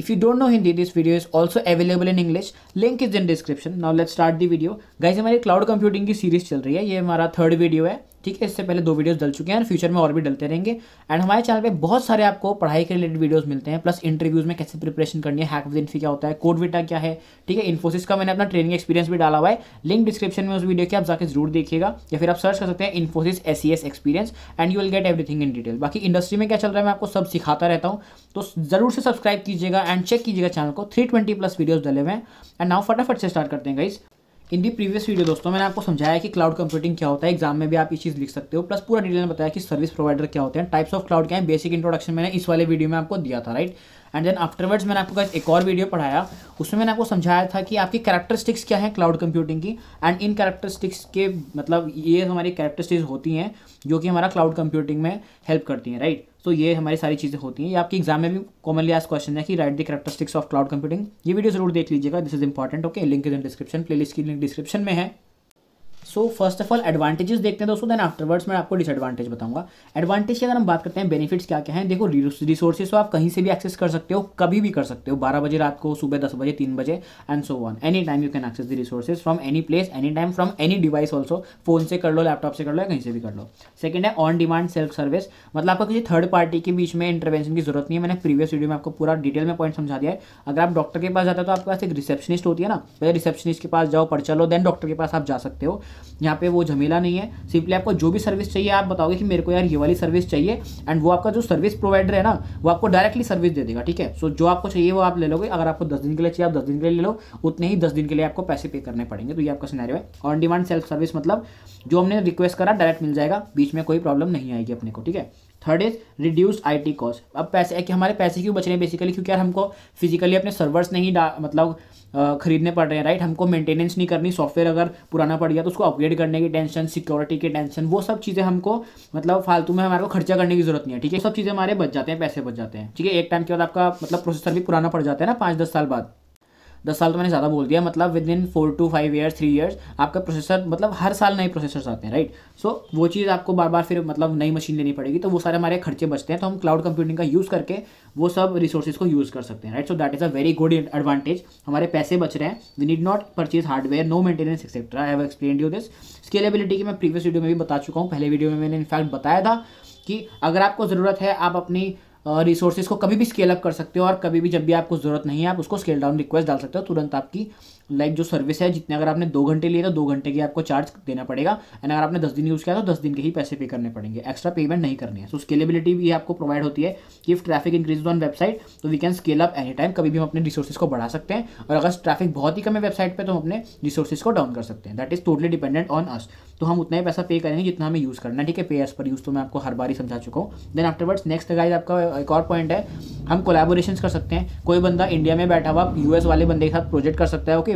If you don't know Hindi, this video is also available in English. Link is in description. Now let's start the video. Guys, हमारी cloud computing की series चल रही है ये हमारा third video है ठीक है इससे पहले दो वीडियोस डल चुके हैं और फ्यूचर में और भी डलते रहेंगे एंड हमारे चैनल पे बहुत सारे आपको पढ़ाई के रिलेटेड वीडियोस मिलते हैं प्लस इंटरव्यूज में कैसे प्रिपरेशन करनी है हैक विद इन्फी क्या होता है कोड विटा क्या है ठीक है इन्फोसिस का मैंने अपना ट्रेनिंग एक्सपीरियंस भी डाला हुआ है लिंक डिस्क्रिप्शन में उस वीडियो की आप जाकर जरूर देखिएगा या फिर आप सर्च कर सकते हैं Infosys as experience and you will get everything in detail बाकी इंडस्ट्री में क्या चल रहा है मैं आपको सब सिखाता रहता हूँ तो जरूर से सब्सक्राइब कीजिएगा एंड चेक कीजिएगा चैनल को थ्री प्लस वीडियोज डले हुए हैं एंड नाउ फटाफट से स्टार्ट करते हैं guys in the previous video दोस्तों मैंने आपको समझाया कि क्लाउड कंप्यूटिंग क्या होता है एग्जाम में भी आप ये चीज़ लिख सकते हो प्लस पूरा डिटेल में बताया कि सर्विस प्रोवाइडर क्या होते हैं टाइप्स ऑफ क्लाउड क्या है बेसिक इंट्रोडक्शन मैंने इस वाले वीडियो में आपको दिया था राइट एंड देन आफ्टरवर्ड्स मैंने आपको एक और वीडियो पढ़ाया उसमें मैंने आपको समझाया था कि आपकी कैरेक्टरिस्टिक्स क्या है क्लाउड कंप्यूटिंग की एंड इन कैरेक्टरिस्टिक्स के मतलब ये हमारी कैरेक्टरिस्टिक्स होती हैं जो कि हमारा क्लाउड कंप्यूटिंग में हेल्प करती हैं राइट सो तो ये हमारी सारी चीज़ें होती हैं ये आपके एग्जाम में भी कॉमनली आज क्वेश्चन है कि write the characteristics of cloud computing ये वीडियो जरूर देख लीजिएगा this is important okay link is in description playlist की लिंक डिस्क्रिप्शन में है so first of all advantages देखते हैं दोस्तों देन आफ्टरवर्ड्स मैं आपको डिसएडवांटेज बताऊंगा एडवांटेज की अगर हम बात करते हैं बेनिफिट्स क्या क्या हैं देखो रिसोर्सेज तो आप कहीं से भी एक्सेस कर सकते हो कभी भी कर सकते हो बारह बजे रात को सुबह दस बजे तीन बजे and so one any time you can access the resources from any place any time from any device also phone से कर लो लैपटॉप से कर लो या कहीं से भी कर लो सेकंड है ऑन डिमांड सेल्फ सर्विस मतलब आपको किसी थर्ड पार्टी के बीच में इंटरवेंशन की जरूरत नहीं है मैंने प्रीवियस वीडियो में आपको पूरा डिटेल में पॉइंट समझा दिया है अगर आप डॉक्टर के पास जाते हो तो आपके पास एक रिसेप्शनिस्ट होती है ना पहले रिसेप्शनिस्ट के पास जाओ पर चलो देन डॉक्टर के पास आप जा सकते हो यहाँ पे वो झमेला नहीं है सिंपली आपको जो भी सर्विस चाहिए आप बताओगे कि मेरे को यार ये वाली सर्विस चाहिए एंड वो आपका जो सर्विस प्रोवाइडर है ना वो आपको डायरेक्टली सर्विस दे देगा ठीक है सो so, जो आपको चाहिए वो आप ले लोगे अगर आपको दस दिन के लिए चाहिए आप दस दिन के लिए ले लो उतने ही दस दिन के लिए आपको पैसे पे करने पड़ेंगे तो ये आपका सिनेरियो है ऑन डिमांड सेल्फ सर्विस मतलब जो हमने रिक्वेस्ट करा डायरेक्ट मिल जाएगा बीच में कोई प्रॉब्लम नहीं आएगी अपने को ठीक है third is reduce IT cost अब पैसे है कि हमारे पैसे क्यों बच रहे हैं बेसिकली क्योंकि यार हमको फिजिकली अपने सर्वर्स नहीं मतलब खरीदने पड़ रहे हैं राइट हमको मेंटेनेंस नहीं करनी सॉफ्टवेयर अगर पुराना पड़ गया तो उसको अपग्रेड करने की टेंशन सिक्योरिटी की टेंशन वो सब चीज़ें हमको मतलब फालतू में हमारे को खर्चा करने की जरूरत नहीं है ठीक है सब चीज़ें हमारे बच जाते हैं पैसे बच जाते हैं ठीक है एक टाइम के बाद आपका मतलब प्रोसेसर भी पुराना पड़ जाता है ना पाँच दस साल बाद दस साल तो मैंने ज़्यादा बोल दिया मतलब within four to five years three years आपका प्रोसेसर मतलब हर साल नए प्रोसेसर्स आते हैं राइट सो so, वो चीज़ आपको बार बार फिर मतलब नई मशीन लेनी पड़ेगी तो वो सारे हमारे खर्चे बचते हैं तो हम क्लाउड कंप्यूटिंग का यूज़ करके वो सब रिसोर्सेज को यूज़ कर सकते हैं right so that is a very good advantage हमारे पैसे बच रहे हैं we need not purchase hardware no maintenance etcetera I have explain you this scalability की मैं प्रीवियस वीडियो में भी बता चुका हूँ पहले वीडियो में मैंने इनफैक्ट बताया था कि अगर आपको ज़रूरत है आप अपनी रिसोर्सेज को कभी भी स्केल अप कर सकते हो और कभी भी जब भी आपको ज़रूरत नहीं है आप उसको स्केल डाउन रिक्वेस्ट डाल सकते हो तुरंत आपकी लाइक जो सर्विस है जितने अगर आपने दो घंटे लिए तो दो घंटे की आपको चार्ज देना पड़ेगा एंड अगर आपने दस दिन यूज़ किया तो दस दिन के ही पैसे पे करने पड़ेंगे एक्स्ट्रा पेमेंट नहीं करनी है सो स्केलेबिलिटी भी आपको प्रोवाइड होती है कि if traffic increase on website तो we can scale up any time कभी भी हम अपने रिसोर्सेज को बढ़ा सकते हैं और अगर ट्रैफिक बहुत ही कम है वेबसाइट पर तो हम अपने रिसोर्सेज को डाउन कर सकते हैं that is totally dependent on us तो हम उतना ही पैसा पे करेंगे जितना हमें यूज़ करना है ठीक है पे एस पर यूज़ तो मैं आपको हर बार ही समझा चुका हूँ देन आफ्टरवर्ड्स नेक्स्ट गाइड आपका एक और पॉइंट है हम कोलेबोरेशन कर सकते हैं कोई बंदा इंडिया में बैठा हुआ यूएस वाले बंदे के साथ प्रोजेक्ट कर सकता है ओके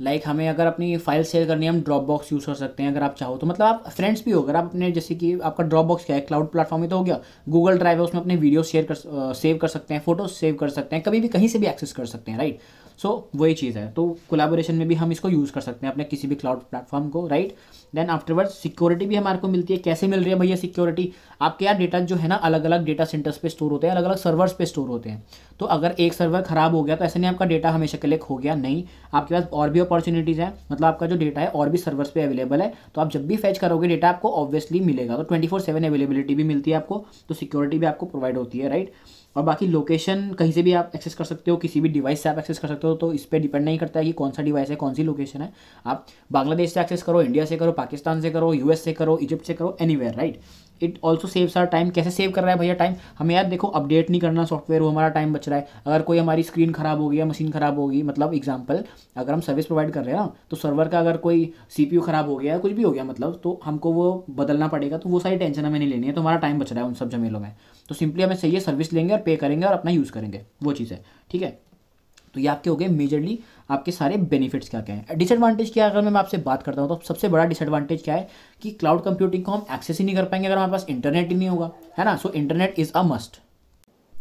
लाइक like हमें अगर अपनी फाइल शेयर करनी है हम ड्रॉप बॉक्स यूज़ कर सकते हैं अगर आप चाहो तो मतलब आप फ्रेंड्स भी हो अगर आप अपने जैसे कि आपका ड्रॉप बॉक्स क्या है क्लाउड प्लेटफॉर्म ही तो हो गया गूगल ड्राइव है उसमें अपने वीडियो शेयर कर सेव कर सकते हैं फोटो सेव कर सकते हैं कभी भी कहीं से भी एक्सेस कर सकते हैं राइट सो so, वही चीज़ है तो कोलाबोरेशन में भी हम इसको यूज़ कर सकते हैं अपने किसी भी क्लाउड प्लेटफॉर्म को राइट देन आफ्टरवर्ड सिक्योरिटी भी हमारे को मिलती है कैसे मिल रही है भैया सिक्योरिटी आपके यार डेटा जो है ना अलग अलग डेटा सेंटर्स पे स्टोर होते हैं अलग अलग सर्वर्स पे स्टोर होते हैं तो अगर एक सर्वर खराब हो गया तो ऐसा नहीं आपका डेटा हमेशा के लिए खो गया नहीं आपके पास और भी अपॉर्चुनिटीज़ है मतलब आपका जो डेटा है और भी सर्वर्स पर अवेलेबल है तो आप जब भी फैच करोगे डेटा आपको ऑब्वियसली मिलेगा तो ट्वेंटी फोर अवेलेबिलिटी भी मिलती है आपको तो सिक्योरिटी भी आपको प्रोवाइड होती है राइट और बाकी लोकेशन कहीं से भी आप एक्सेस कर सकते हो किसी भी डिवाइस से आप एक्सेस कर सकते हो तो इस पर डिपेंड नहीं करता है कि कौन सा डिवाइस है कौन सी लोकेशन है आप बांग्लादेश से एक्सेस करो इंडिया से करो पाकिस्तान से करो यूएस से करो इजिप्ट से करो anywhere right it also saves our time कैसे सेव कर रहा है भैया टाइम हमें यार देखो अपडेट नहीं करना सॉफ्टवेयर वो हमारा टाइम बच रहा है अगर कोई हमारी स्क्रीन खराब होगी या मशीन खराब होगी मतलब एग्जाम्पल अगर हम सर्विस प्रोवाइड कर रहे हैं ना तो सर्वर का अगर कोई सी खराब हो गया या कुछ भी हो गया मतलब तो हमको वो बदलना पड़ेगा तो वो सारी टेंशन हमें नहीं लेनी है तो हमारा टाइम बच रहा है उन सब जमीनों में तो सिंपली हमें सही है सर्विस लेंगे और पे करेंगे और अपना यूज़ करेंगे वो चीज़ है ठीक है तो ये आपके हो गए मेजरली आपके सारे बेनिफिट्स क्या क्या हैं डिसएडवांटेज क्या अगर मैं आपसे बात करता हूँ तो सबसे बड़ा डिसएडवांटेज क्या है कि क्लाउड कंप्यूटिंग को हम एक्सेस ही नहीं कर पाएंगे अगर हमारे पास इंटरनेट ही नहीं होगा है ना so internet is a must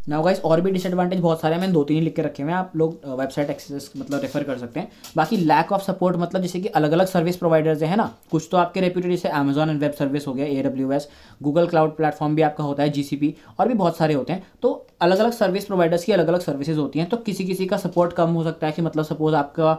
ना गाइस और भी डिसएडवांटेज बहुत सारे हैं मैंने दो तीन ही लिख के रखे हुए हैं आप लोग वेबसाइट एक्सेस मतलब रेफर कर सकते हैं बाकी लैक ऑफ सपोर्ट मतलब जैसे कि अलग अलग सर्विस प्रोवाइडर्स हैं ना कुछ तो आपके रेप्यूटेड जैसे अमेजन एंड वेब सर्विस हो गया ए गूगल क्लाउड प्लेटफॉर्म भी आपका होता है जी और भी बहुत सारे होते हैं तो अलग अलग सर्विस प्रोवाइडर्स की अलग अलग सर्विसेज होती हैं तो किसी किसी का सपोर्ट कम हो सकता है कि मतलब सपोज आपका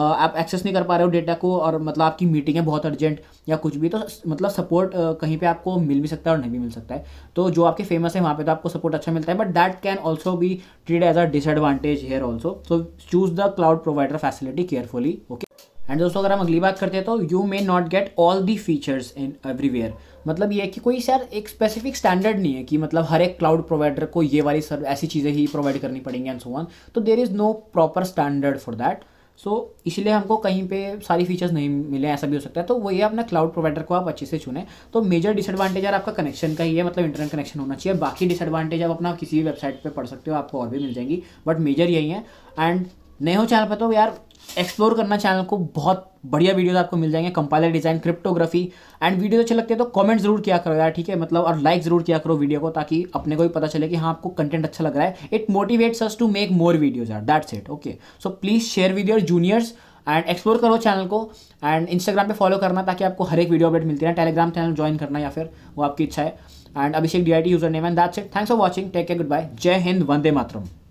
आप एक्सेस नहीं कर पा रहे हो डेटा को और मतलब आपकी मीटिंग है बहुत अर्जेंट या कुछ भी तो मतलब सपोर्ट कहीं पे आपको मिल भी सकता है और नहीं भी मिल सकता है तो जो आपके फेमस है वहाँ पे तो आपको सपोर्ट अच्छा मिलता है but that can also be treated as a disadvantage here also so choose the cloud provider facility carefully okay and दोस्तों अगर हम अगली बात करते हैं तो you may not get all the features in everywhere मतलब ये है कि कोई सर एक स्पेसिफिक स्टैंडर्ड नहीं है कि मतलब हर एक क्लाउड प्रोवाइडर को ये वाली सर ऐसी चीज़ें ही प्रोवाइड करनी पड़ेंगी एंड सो ऑन तो there is no proper standard for that so इसलिए हमको कहीं पे सारी फीचर्स नहीं मिले ऐसा भी हो सकता है तो वही अपना क्लाउड प्रोवाइडर को आप अच्छे से चुने तो मेजर डिसएडवांटेज यार आपका कनेक्शन का ही है मतलब इंटरनेट कनेक्शन होना चाहिए बाकी डिसएडवांटेज आप अपना किसी भी वेबसाइट पर पढ़ सकते हो आपको और भी मिल जाएंगी बट मेजर यही है एंड नए हो चैनल पर तो यार एक्सप्लोर करना चैनल को बहुत बढ़िया वीडियोस आपको मिल जाएंगे compiler design cryptography and video अच्छे लगते हैं तो कमेंट जरूर किया करो यार ठीक है मतलब और लाइक जरूर किया करो वीडियो को ताकि अपने को भी पता चले कि हाँ आपको कंटेंट अच्छा लग रहा है it motivates us to make more videos are that's it okay so please share with your juniors and explore करो चैनल को एंड इंस्टाग्राम पे फॉलो करना ताकि आपको हर एक वीडियो अपडेट मिलती है टेलीग्राम चैनल ज्वाइन करना या फिर वो आपकी इच्छा है and Abhishek D I T username and that's it thanks for watching take care good bye जय हिंद वंदे मातरम